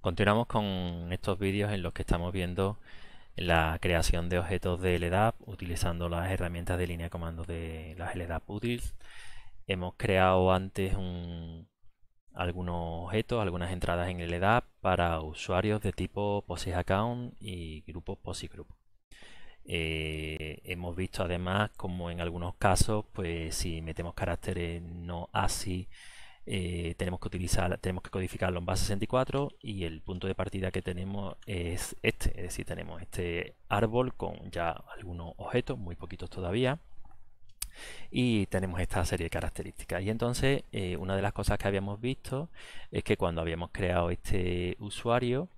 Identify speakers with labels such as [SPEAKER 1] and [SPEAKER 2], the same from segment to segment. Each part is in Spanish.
[SPEAKER 1] Continuamos con estos vídeos en los que estamos viendo la creación de objetos de LDAP utilizando las herramientas de línea de comando de las LDAP utils. Hemos creado antes algunos objetos, algunas entradas en LDAP para usuarios de tipo POSIX Account y grupos POSIX Group. Eh, hemos visto además como en algunos casos, pues si metemos caracteres no ASCII eh, tenemos que utilizar, tenemos que codificarlo en base 64 y el punto de partida que tenemos es este, es decir, tenemos este árbol con ya algunos objetos, muy poquitos todavía, y tenemos esta serie de características. Y entonces, eh, una de las cosas que habíamos visto es que cuando habíamos creado este usuario,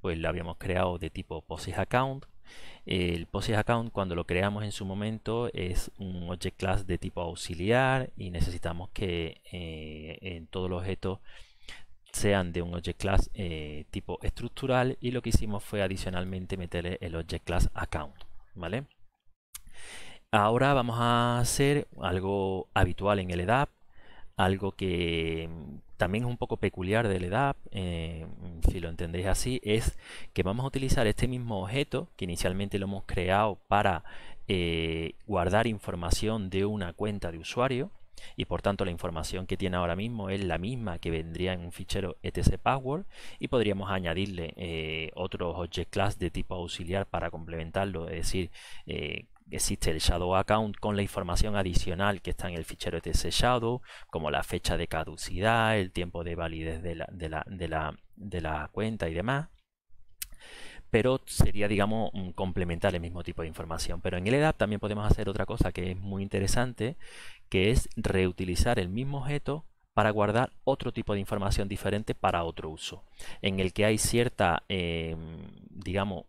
[SPEAKER 1] pues lo habíamos creado de tipo POSIX Account, el poses account cuando lo creamos en su momento es un object class de tipo auxiliar y necesitamos que eh, en todos los objetos sean de un object class eh, tipo estructural y lo que hicimos fue adicionalmente meterle el object class account, ¿vale? Ahora vamos a hacer algo habitual en el EDAP, algo que también es un poco peculiar del EDAP, eh, si lo entendéis así, es que vamos a utilizar este mismo objeto que inicialmente lo hemos creado para eh, guardar información de una cuenta de usuario y por tanto la información que tiene ahora mismo es la misma que vendría en un fichero etc password y podríamos añadirle eh, otros object class de tipo auxiliar para complementarlo, es decir, eh, Existe el shadow account con la información adicional que está en el fichero de ese shadow, como la fecha de caducidad, el tiempo de validez de la, cuenta y demás pero sería, digamos, complementar el mismo tipo de información. Pero en el EDAP también podemos hacer otra cosa que es muy interesante, que es reutilizar el mismo objeto para guardar otro tipo de información diferente para otro uso, en el que hay cierta, eh, digamos,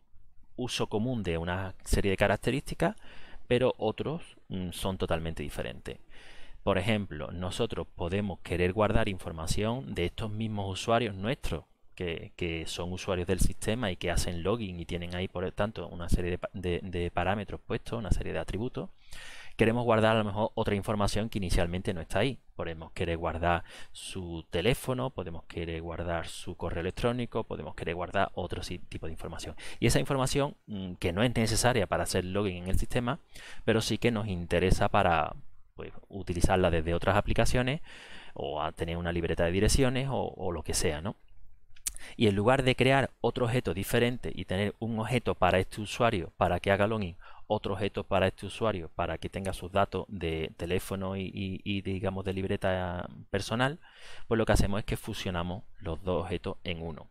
[SPEAKER 1] uso común de una serie de características, pero otros mm, son totalmente diferentes. Por ejemplo, nosotros podemos querer guardar información de estos mismos usuarios nuestros, que, son usuarios del sistema y que hacen login y tienen ahí, por tanto, una serie de parámetros puestos, una serie de atributos queremos guardar a lo mejor otra información que inicialmente no está ahí. Podemos querer guardar su teléfono, podemos querer guardar su correo electrónico, podemos querer guardar otro tipo de información. Y esa información mm, que no es necesaria para hacer login en el sistema, pero sí que nos interesa para pues, utilizarla desde otras aplicaciones o tener una libreta de direcciones o, o lo que sea, ¿no? Y en lugar de crear otro objeto diferente y tener un objeto para este usuario para que haga login otro objeto para este usuario, para que tenga sus datos de teléfono y, digamos de libreta personal, pues lo que hacemos es que fusionamos los dos objetos en uno.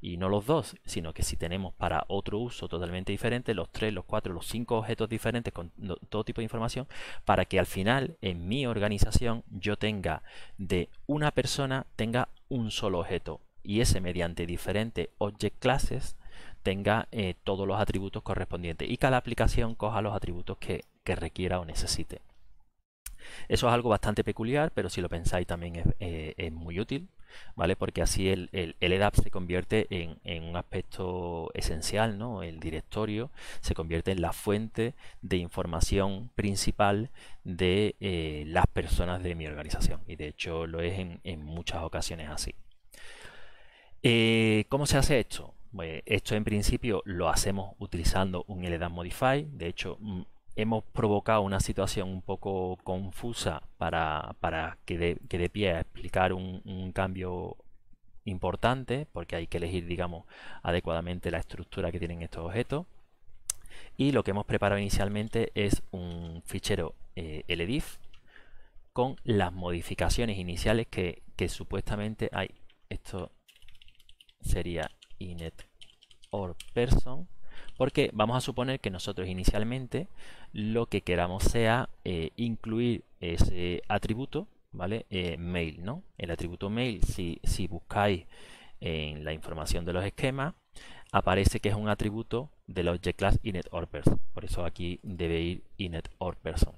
[SPEAKER 1] Y no los dos, sino que si tenemos para otro uso totalmente diferente, los tres, los cuatro, los cinco objetos diferentes con todo tipo de información, para que al final en mi organización yo tenga de una persona, tenga un solo objeto. Y ese mediante diferentes object classes tenga eh, todos los atributos correspondientes y cada aplicación coja los atributos que, requiera o necesite. Eso es algo bastante peculiar, pero si lo pensáis también es, eh, muy útil, ¿vale? Porque así el, EDAP se convierte en, un aspecto esencial, ¿no? El directorio se convierte en la fuente de información principal de eh, las personas de mi organización. Y de hecho lo es en, muchas ocasiones así. ¿Cómo se hace esto? Eh, esto en principio lo hacemos utilizando un LDAP Modify. De hecho, mm, hemos provocado una situación un poco confusa para, que, de, pie a explicar un, cambio importante, porque hay que elegir, digamos, adecuadamente la estructura que tienen estos objetos. Y lo que hemos preparado inicialmente es un fichero eh, LDIF con las modificaciones iniciales que, que supuestamente hay. Esto sería init or person porque vamos a suponer que nosotros inicialmente lo que queramos sea eh, incluir ese atributo, ¿vale? Eh, mail, ¿no? El atributo mail, si, si buscáis en la información de los esquemas, aparece que es un atributo del object class init or person. Por eso aquí debe ir init or person.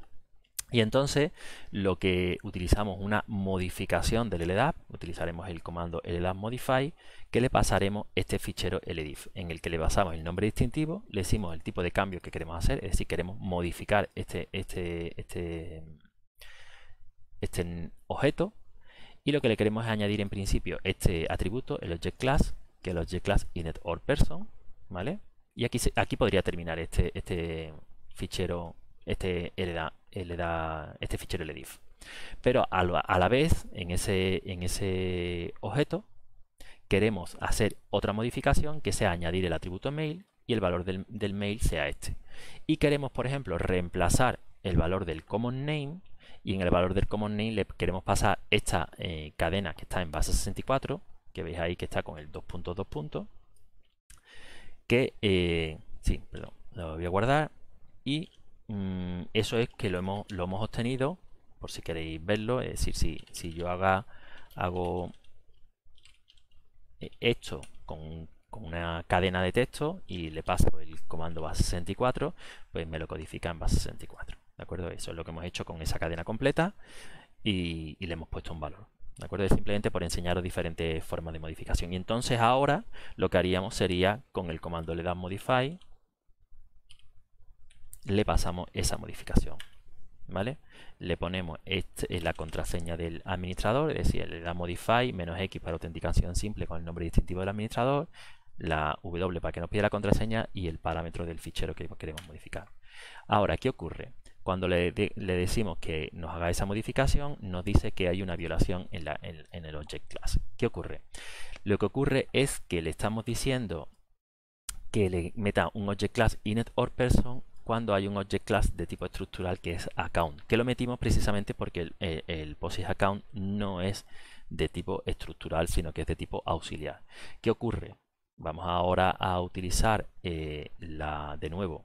[SPEAKER 1] Y entonces lo que utilizamos una modificación del LDAP, utilizaremos el comando LDAP modify, que le pasaremos este fichero LDIF, en el que le basamos el nombre distintivo, le decimos el tipo de cambio que queremos hacer, es decir, queremos modificar este, este, este, este objeto, y lo que le queremos es añadir en principio este atributo, el object class, que es el object class init or person, ¿vale? Y aquí, aquí podría terminar este, este fichero, este LDAP eh, le da este fichero el Pero a la, vez, en ese, en ese objeto, queremos hacer otra modificación que sea añadir el atributo mail y el valor del, mail sea este. Y queremos, por ejemplo, reemplazar el valor del common name y en el valor del common name le queremos pasar esta eh, cadena que está en base 64, que veis ahí que está con el 2.2 puntos, que, eh, sí, perdón, lo voy a guardar y Mm, eso es que lo hemos, lo hemos obtenido, por si queréis verlo, es decir, si, yo haga, hago eh, esto con, una cadena de texto y le paso el comando base 64, pues me lo codifica en base 64. ¿De acuerdo? Eso es lo que hemos hecho con esa cadena completa y, le hemos puesto un valor. ¿De acuerdo? simplemente por enseñaros diferentes formas de modificación. Y entonces ahora lo que haríamos sería con el comando le da modify le pasamos esa modificación. ¿Vale? Le ponemos eh, la contraseña del administrador, es decir, le da modify menos x para autenticación simple con el nombre distintivo del administrador, la w para que nos pida la contraseña y el parámetro del fichero que queremos modificar. Ahora, ¿qué ocurre? Cuando le, decimos que nos haga esa modificación, nos dice que hay una violación en, el object class. ¿Qué ocurre? Lo que ocurre es que le estamos diciendo que le meta un object class init or person cuando hay un object class de tipo estructural que es account, que lo metimos precisamente porque el, eh, el, account no es de tipo estructural, sino que es de tipo auxiliar. ¿Qué ocurre? Vamos ahora a utilizar eh, de nuevo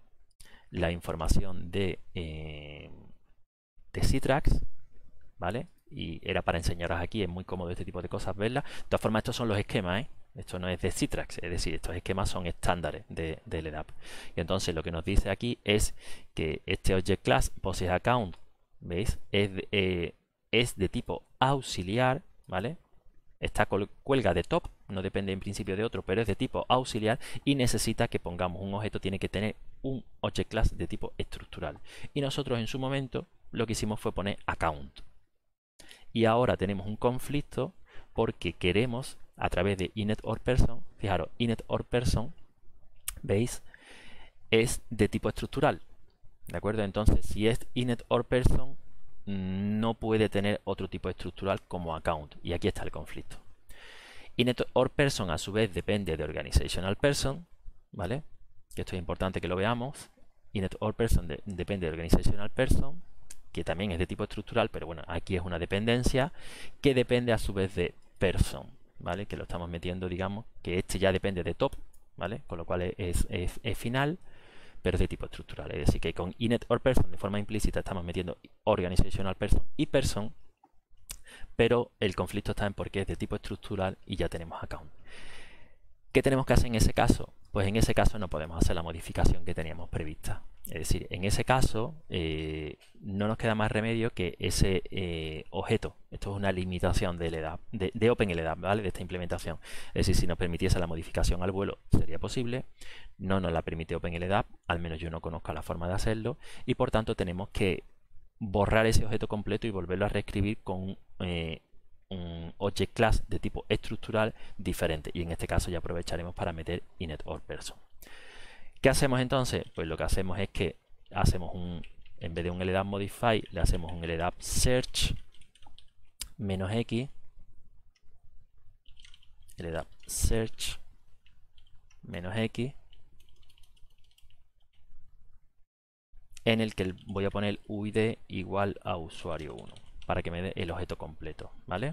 [SPEAKER 1] la información de, eh, de Citrax, ¿vale? Y era para enseñaros aquí, es muy cómodo este tipo de cosas verlas. De todas formas, estos son los esquemas, ¿eh? Esto no es de Citrax, es decir, estos esquemas son estándares de, de LDAP. Y entonces lo que nos dice aquí es que este object class posee account, ¿veis? Eh, es de, tipo auxiliar, ¿vale? Está cuelga de top, no depende en principio de otro, pero es de tipo auxiliar y necesita que pongamos un objeto, tiene que tener un object class de tipo estructural. Y nosotros en su momento lo que hicimos fue poner account. Y ahora tenemos un conflicto porque queremos a través de init or person, fijaros, init or person, veis, es de tipo estructural, ¿de acuerdo? Entonces, si es init or person, no puede tener otro tipo estructural como account, y aquí está el conflicto. Init or person a su vez depende de organizational person, ¿vale? Que esto es importante que lo veamos. Init or person depende de organizational person, que también es de tipo estructural, pero bueno, aquí es una dependencia que depende a su vez de person. Que lo estamos metiendo, digamos, que este ya depende de top, ¿vale? Con lo cual es, final, pero es de tipo estructural. Es decir, que con init or person, de forma implícita, estamos metiendo organizational person y person, pero el conflicto está en porque es de tipo estructural y ya tenemos account. ¿Qué tenemos que hacer en ese caso? Pues en ese caso no podemos hacer la modificación que teníamos prevista. Es decir, en ese caso eh, no nos queda más remedio que ese eh, objeto. Esto es una limitación de, de, OpenLDAP, ¿vale? De esta implementación. Es decir, si nos permitiese la modificación al vuelo sería posible. No nos la permite OpenLDAP, al menos yo no conozco la forma de hacerlo. Y por tanto tenemos que borrar ese objeto completo y volverlo a reescribir con eh, un object class de tipo estructural diferente. Y en este caso ya aprovecharemos para meter init ¿Qué hacemos entonces? Pues lo que hacemos es que hacemos un, en vez de un LDAP modify, le hacemos un LDAP search menos x, LDAP search menos x, en el que voy a poner UID igual a usuario 1 para que me dé el objeto completo, ¿vale?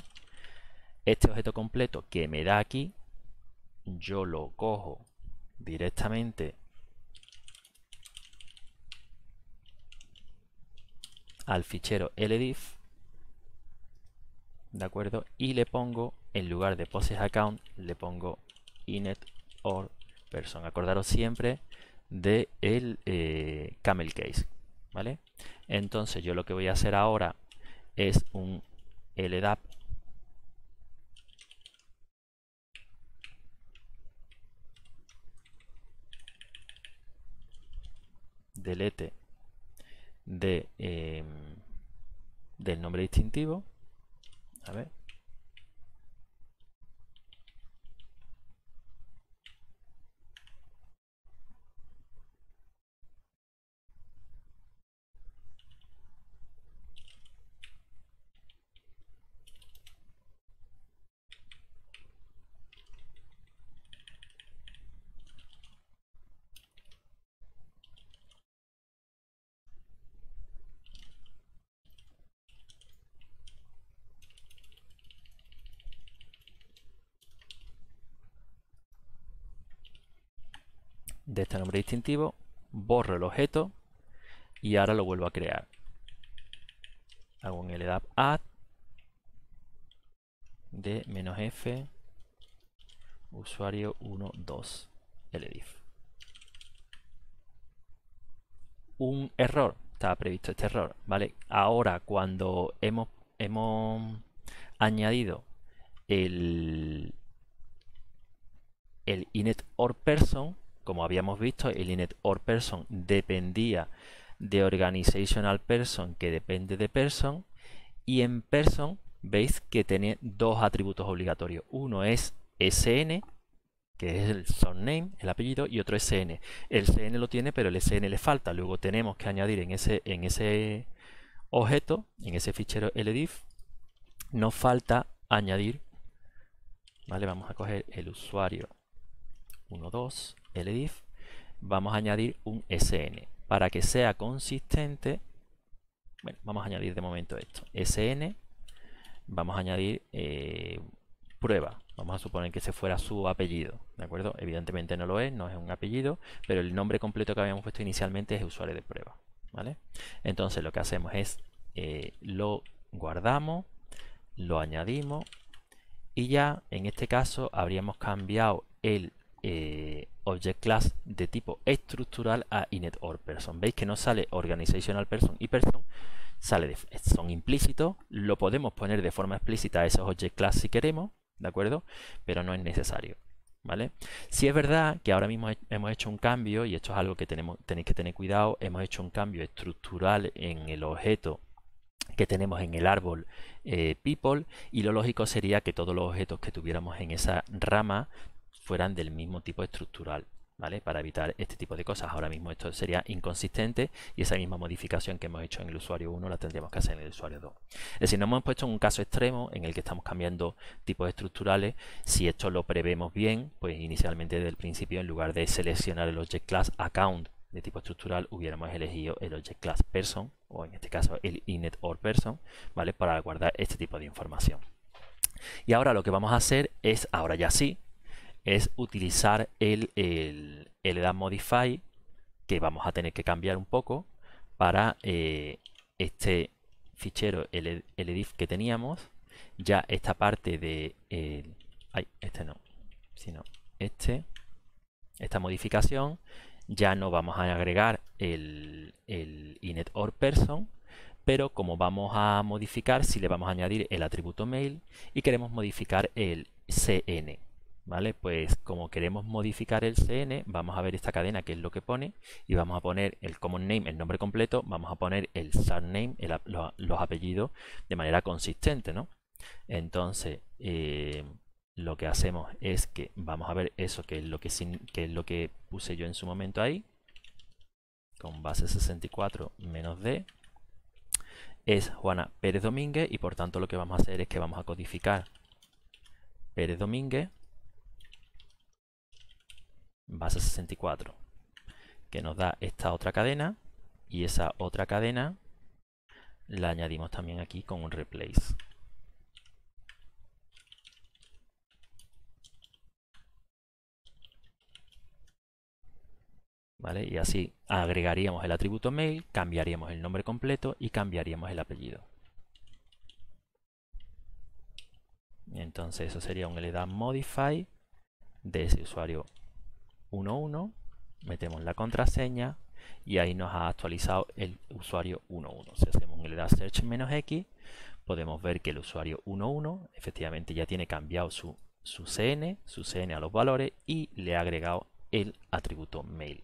[SPEAKER 1] Este objeto completo que me da aquí, yo lo cojo directamente al fichero ldif, ¿de acuerdo? Y le pongo, en lugar de Poses Account, le pongo Inet or Person. Acordaros siempre de el eh, Camel Case, ¿vale? Entonces yo lo que voy a hacer ahora es un LDAP delete de, em, del nombre distintivo. A ver, de este nombre distintivo, borro el objeto y ahora lo vuelvo a crear. Hago un LDAP add de menos F usuario 12 LDIF. Un error, estaba previsto este error, ¿vale? Ahora cuando hemos, hemos añadido el, el init or person, como habíamos visto, el init or person dependía de organizational person, que depende de person, y en person veis que tiene dos atributos obligatorios. Uno es SN, que es el surname, el apellido, y otro SN. El SN lo tiene, pero el SN le falta. Luego tenemos que añadir en ese, en ese objeto, en ese fichero LDIF, nos falta añadir, ¿vale? Vamos a coger el usuario 1, 2, el vamos a añadir un sn. Para que sea consistente, bueno, vamos a añadir de momento esto, sn, vamos a añadir eh, prueba, vamos a suponer que se fuera su apellido, ¿de acuerdo? Evidentemente no lo es, no es un apellido, pero el nombre completo que habíamos puesto inicialmente es usuario de prueba, ¿vale? Entonces lo que hacemos es, eh, lo guardamos, lo añadimos y ya en este caso habríamos cambiado el eh, object Class de tipo estructural a init or person. Veis que no sale organizational person y person, sale de, son implícitos, lo podemos poner de forma explícita a esos Object Class si queremos, ¿de acuerdo? Pero no es necesario. ¿Vale? Si es verdad que ahora mismo hemos hecho un cambio, y esto es algo que tenemos, tenéis que tener cuidado, hemos hecho un cambio estructural en el objeto que tenemos en el árbol eh, people y lo lógico sería que todos los objetos que tuviéramos en esa rama fueran del mismo tipo estructural. ¿Vale? Para evitar este tipo de cosas. Ahora mismo esto sería inconsistente y esa misma modificación que hemos hecho en el usuario 1 la tendríamos que hacer en el usuario 2. Es decir, no hemos puesto un caso extremo en el que estamos cambiando tipos estructurales. Si esto lo prevemos bien, pues inicialmente desde el principio, en lugar de seleccionar el object class account de tipo estructural, hubiéramos elegido el object class person, o en este caso el inet or person, ¿vale? Para guardar este tipo de información. Y ahora lo que vamos a hacer es, ahora ya sí, es utilizar el, el, edad modify que vamos a tener que cambiar un poco para eh, este fichero el, edif que teníamos ya esta parte de este no sino este esta modificación ya no vamos a agregar el, el init or person pero como vamos a modificar si le vamos a añadir el atributo mail y queremos modificar el cn ¿Vale? Pues como queremos modificar el CN, vamos a ver esta cadena que es lo que pone y vamos a poner el common name, el nombre completo, vamos a poner el surname, los, apellidos de manera consistente, ¿no? Entonces, eh, lo que hacemos es que vamos a ver eso que es lo que, que, es lo que puse yo en su momento ahí, con base 64 menos D, es Juana Pérez Domínguez y por tanto lo que vamos a hacer es que vamos a codificar Pérez Domínguez base 64, que nos da esta otra cadena y esa otra cadena la añadimos también aquí con un replace. ¿Vale? Y así agregaríamos el atributo mail, cambiaríamos el nombre completo y cambiaríamos el apellido. Entonces eso sería un LDAP modify de ese usuario 11, metemos la contraseña y ahí nos ha actualizado el usuario 11. Si hacemos el da search menos X, podemos ver que el usuario 11 efectivamente ya tiene cambiado su, su CN, su CN a los valores y le ha agregado el atributo mail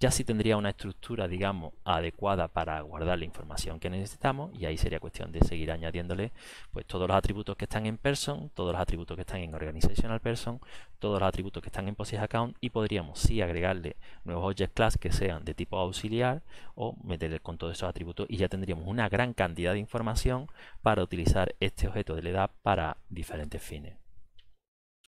[SPEAKER 1] ya sí tendría una estructura, digamos, adecuada para guardar la información que necesitamos y ahí sería cuestión de seguir añadiéndole pues todos los atributos que están en person, todos los atributos que están en organizational person, todos los atributos que están en Possess account y podríamos sí agregarle nuevos object class que sean de tipo auxiliar o meterle con todos esos atributos y ya tendríamos una gran cantidad de información para utilizar este objeto de la edad para diferentes fines.